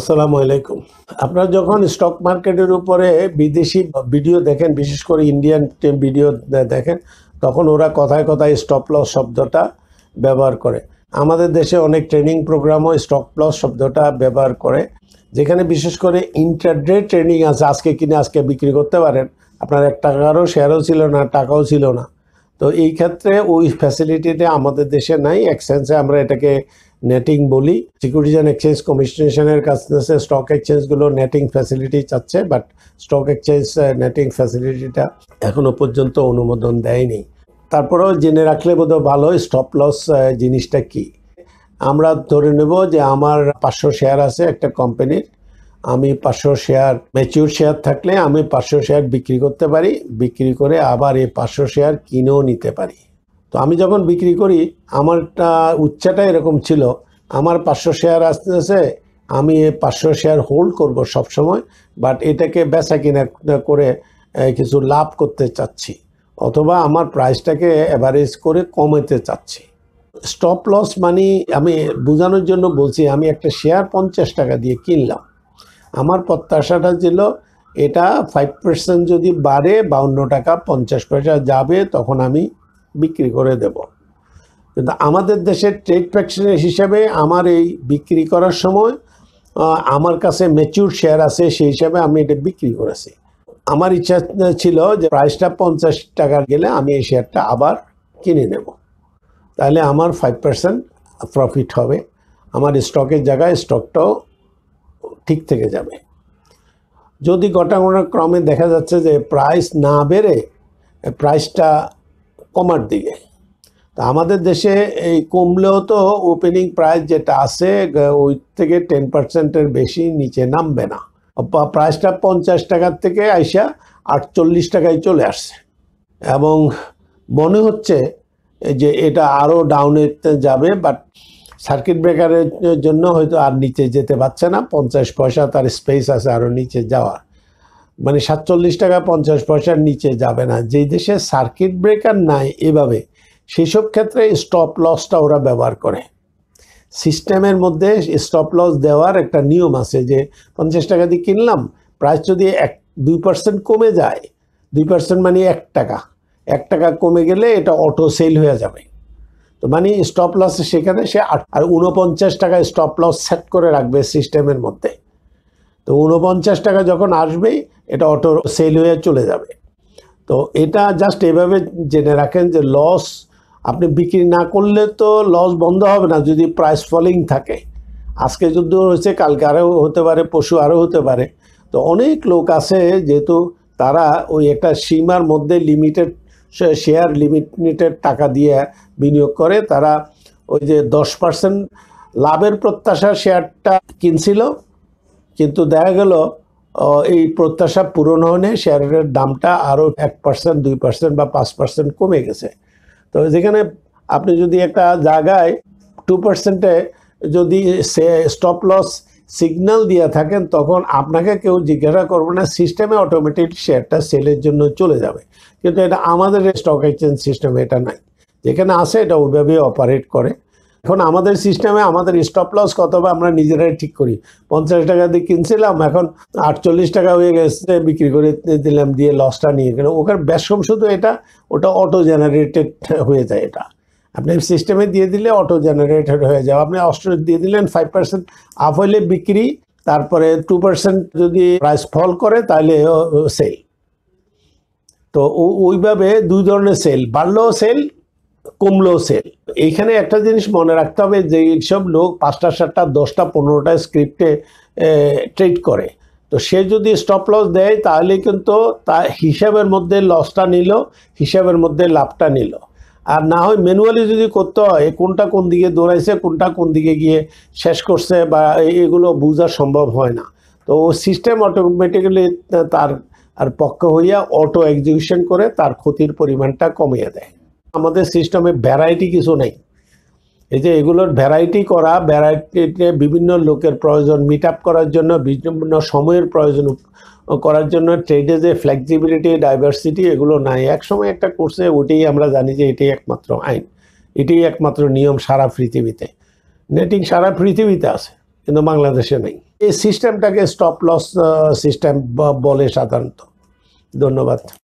আসসালামু আলাইকুম আপনারা যখন স্টক মার্কেটের উপরে বিদেশি ভিডিও দেখেন বিশেষ করে ইন্ডিয়ান ভিডিও দেখেন তখন ওরা কথায় কথায় স্টপ লস শব্দটা ব্যবহার করে আমাদের দেশে অনেক ট্রেনিং প্রোগ্রামও স্টক লস শব্দটা ব্যবহার করে যেখানে বিশেষ করে ইন্টারডে ট্রেনিং আছে আজকে কিনে আজকে বিক্রি করতে পারেন আপনার এক টাকারও শেয়ারও ছিল না টাকাও ছিল না তো এই ক্ষেত্রে ওই ফ্যাসিলিটিটা আমাদের দেশে নাই এক সেন্সে আমরা এটাকে নেটিং বলি সিকিউরিটিজ অ্যান্ড এক্সচেঞ্জ কমিশনের কাছে স্টক এক্সচেঞ্জগুলো নেটিং ফ্যাসিলিটি চাচ্ছে বাট স্টক এক্সচেঞ্জ নেটিং ফ্যাসিলিটিটা এখনও পর্যন্ত অনুমোদন দেয়নি তারপরেও জেনে রাখলে বোধহয় ভালো স্টপ লস uh, জিনিসটা কি আমরা ধরে নেব যে আমার পাঁচশো শেয়ার আছে একটা কোম্পানির আমি পাঁচশো শেয়ার ম্যাচিউর শেয়ার থাকলে আমি পাঁচশো শেয়ার বিক্রি করতে পারি বিক্রি করে আবার এই পাঁচশো শেয়ার কিনেও নিতে পারি তো আমি যখন বিক্রি করি আমারটা উচ্চাটা এরকম ছিল আমার পাঁচশো শেয়ার আসতে আসে আমি পাঁচশো শেয়ার হোল্ড করবো সবসময় বাট এটাকে বেচা কিনা করে কিছু লাভ করতে চাচ্ছি অথবা আমার প্রাইসটাকে অ্যাভারেজ করে কমাতে চাচ্ছি স্টপ লস মানে আমি বোঝানোর জন্য বলছি আমি একটা শেয়ার পঞ্চাশ টাকা দিয়ে কিনলাম আমার প্রত্যাশাটা ছিল এটা ফাইভ পার্সেন্ট যদি বাড়ে বাউন্ন টাকা পঞ্চাশ পয়সা যাবে তখন আমি বিক্রি করে দেব কিন্তু আমাদের দেশের ট্রেড প্র্যাকশনের হিসাবে আমার এই বিক্রি করার সময় আমার কাছে ম্যাচিউর শেয়ার আছে সেই হিসাবে আমি এটা বিক্রি করেছি আমার ইচ্ছা ছিল যে প্রাইসটা পঞ্চাশ টাকার গেলে আমি এই শেয়ারটা আবার কিনে নেব তাহলে আমার ফাইভ পার্সেন্ট প্রফিট হবে আমার স্টকের জায়গায় স্টকটাও ঠিক থেকে যাবে যদি গোটা ক্রমে দেখা যাচ্ছে যে প্রাইস না বেড়ে প্রাইসটা কমার দিকে তা আমাদের দেশে এই কমলেও তো ওপেনিং প্রাইস যেটা আছে ওই থেকে টেন পার্সেন্টের বেশি নিচে নামবে না প্রাইসটা পঞ্চাশ টাকার থেকে আইসা আটচল্লিশ টাকায় চলে আসছে এবং মনে হচ্ছে যে এটা আরও ডাউনে যাবে বাট সার্কিট ব্রেকারের জন্য হয়তো আর নিচে যেতে পারছে না পঞ্চাশ পয়সা তার স্পেস আছে আরও নিচে যাওয়ার মানে সাতচল্লিশ টাকা পঞ্চাশ পয়সার নিচে যাবে না যেই দেশে সার্কিট ব্রেকার নাই এভাবে সেসব ক্ষেত্রে স্টপ লসটা ওরা ব্যবহার করে সিস্টেমের মধ্যে স্টপ লস দেওয়ার একটা নিয়ম আছে যে পঞ্চাশ টাকা দিয়ে কিনলাম প্রাইস যদি এক দুই পার্সেন্ট কমে যায় দুই পার্সেন্ট মানে এক টাকা এক টাকা কমে গেলে এটা অটো সেল হয়ে যাবে তো মানে স্টপ লস সেখানে সে আর উনপঞ্চাশ টাকা স্টপ লস সেট করে রাখবে সিস্টেমের মধ্যে তো উনপঞ্চাশ টাকা যখন আসবে এটা অটো সেল হয়ে চলে যাবে তো এটা জাস্ট এভাবে জেনে রাখেন যে লস আপনি বিক্রি না করলে তো লস বন্ধ হবে না যদি প্রাইস ফলিং থাকে আজকে যুদ্ধ হয়েছে কালকে আরও হতে পারে পশু আরও হতে পারে তো অনেক লোক আছে যেহেতু তারা ওই একটা সীমার মধ্যে লিমিটেড শেয়ার লিমিটেড টাকা দিয়ে বিনিয়োগ করে তারা ওই যে দশ পার্সেন্ট লাভের প্রত্যাশা শেয়ারটা কিনছিল কিন্তু দেখা গেল এই প্রত্যাশা পূরণ হয়নি শেয়ারের দামটা আরও এক পার্সেন্ট দুই পার্সেন্ট বা পাঁচ পার্সেন্ট কমে গেছে তো যেখানে আপনি যদি একটা জায়গায় টু পার্সেন্টে যদি সে স্টপ লস সিগন্যাল দিয়ে থাকেন তখন আপনাকে কেউ জিজ্ঞাসা করবে না সিস্টেমে অটোমেটিক শেয়ারটা সেলের জন্য চলে যাবে কিন্তু এটা আমাদের স্টক এক্সচেঞ্জ সিস্টেমে এটা নাই যেখানে আসে এটা ওইভাবেই অপারেট করে এখন আমাদের সিস্টেমে আমাদের স্টপ লস কত বা আমরা নিজেরাই ঠিক করি পঞ্চাশ টাকা দিয়ে কিনছিলাম এখন আটচল্লিশ টাকা হয়ে গেছে বিক্রি করে দিলাম দিয়ে লসটা নিয়ে গেলাম ওখানে ব্যসম শুধু এটা ওটা অটো জেনারেটেড হয়ে যায় এটা আপনি সিস্টেমে দিয়ে দিলে অটো জেনারেটেড হয়ে যাবে আপনি অস্ট্র দিয়ে দিলেন ফাইভ পার্সেন্ট আপ হইলে বিক্রি তারপরে টু পার্সেন্ট যদি প্রাইস ফল করে তাহলে সেল তো ওইভাবে দুই ধরনের সেল বাড়লেও সেল কমলো সেল এইখানে একটা জিনিস মনে রাখতে হবে যে এইসব লোক পাঁচটা সাতটা দশটা পনেরোটা স্ক্রিপ্টে ট্রেড করে তো সে যদি স্টপ লস দেয় তাহলে কিন্তু তা হিসাবের মধ্যে লসটা নিল হিসাবের মধ্যে লাভটা নিল আর না হয় ম্যানুয়ালি যদি করতে হয় কোনটা কোন দিকে দৌড়াইছে কোনটা কোন দিকে গিয়ে শেষ করছে বা এগুলো বোঝা সম্ভব হয় না তো সিস্টেম অটোমেটিক্যালি তার আর পক্ষ হইয়া অটো এক্সিকিউশন করে তার ক্ষতির পরিমাণটা কমিয়ে দেয় আমাদের সিস্টেমে ভ্যারাইটি কিছু নেই এই যে এগুলোর ভ্যারাইটি করা ভ্যারাইটিতে বিভিন্ন লোকের প্রয়োজন মিট আপ করার জন্য বিভিন্ন সময়ের প্রয়োজন করার জন্য ট্রেডে যে ফ্লেক্সিবিলিটি ডাইভার্সিটি এগুলো নাই একসময় একটা কোর্সে ওটাই আমরা জানি যে এটাই একমাত্র আইন এটাই একমাত্র নিয়ম সারা পৃথিবীতে নেটিং সারা পৃথিবীতে আছে কিন্তু বাংলাদেশে নেই এই সিস্টেমটাকে স্টপ লস সিস্টেম বলে সাধারণত ধন্যবাদ